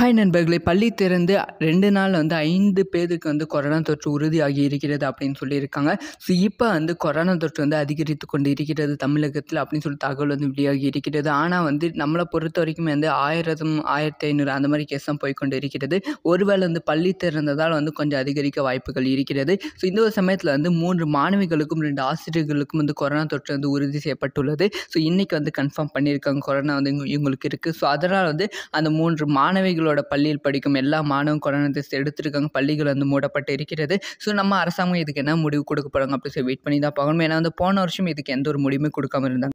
hi நண்பர்களே பள்ளி திறந்து ரெண்டு நாள் வந்து ஐந்து பேருக்கு வந்து கொரோனா தொற்று உறுதியாகி இருக்கிறது அப்படின்னு சொல்லியிருக்காங்க ஸோ இப்போ வந்து கொரோனா தொற்று வந்து அதிகரித்து கொண்டு இருக்கிறது தமிழகத்தில் அப்படின்னு சொல்லி தகவல் வந்து வெளியாகி இருக்கிறது ஆனால் வந்து நம்மளை பொறுத்த வரைக்கும் வந்து ஆயிரம் ஆயிரத்தி ஐநூறு அந்த மாதிரி கேஸ் தான் போய்கொண்டு இருக்கிறது ஒருவேளை வந்து பள்ளி திறந்ததால் வந்து கொஞ்சம் அதிகரிக்க வாய்ப்புகள் இருக்கிறது ஸோ இந்த ஒரு சமயத்தில் வந்து மூன்று மாணவிகளுக்கும் ரெண்டு ஆசிரியர்களுக்கும் வந்து கொரோனா தொற்று வந்து உறுதி செய்யப்பட்டுள்ளது ஸோ இன்றைக்கி வந்து கன்ஃபார்ம் பண்ணியிருக்காங்க கொரோனா வந்து இவங்களுக்கு இருக்குது ஸோ அதனால் வந்து அந்த மூன்று மாணவிகள் பள்ளிகளோட பள்ளியில் படிக்கும் எல்லா மாணவ குழந்தை டெஸ்ட் எடுத்திருக்காங்க பள்ளிகள் வந்து மூடப்பட்டு இருக்கிறது ஸோ நம்ம அரசாங்கம் இதுக்கு என்ன முடிவு கொடுக்க போகிறாங்க அப்படி சொல்லி வெயிட் பண்ணி தான் பார்க்கணும் ஏன்னா வந்து போன வருஷம் இதுக்கு எந்த ஒரு முடிவுமே கொடுக்காம இருந்தாங்க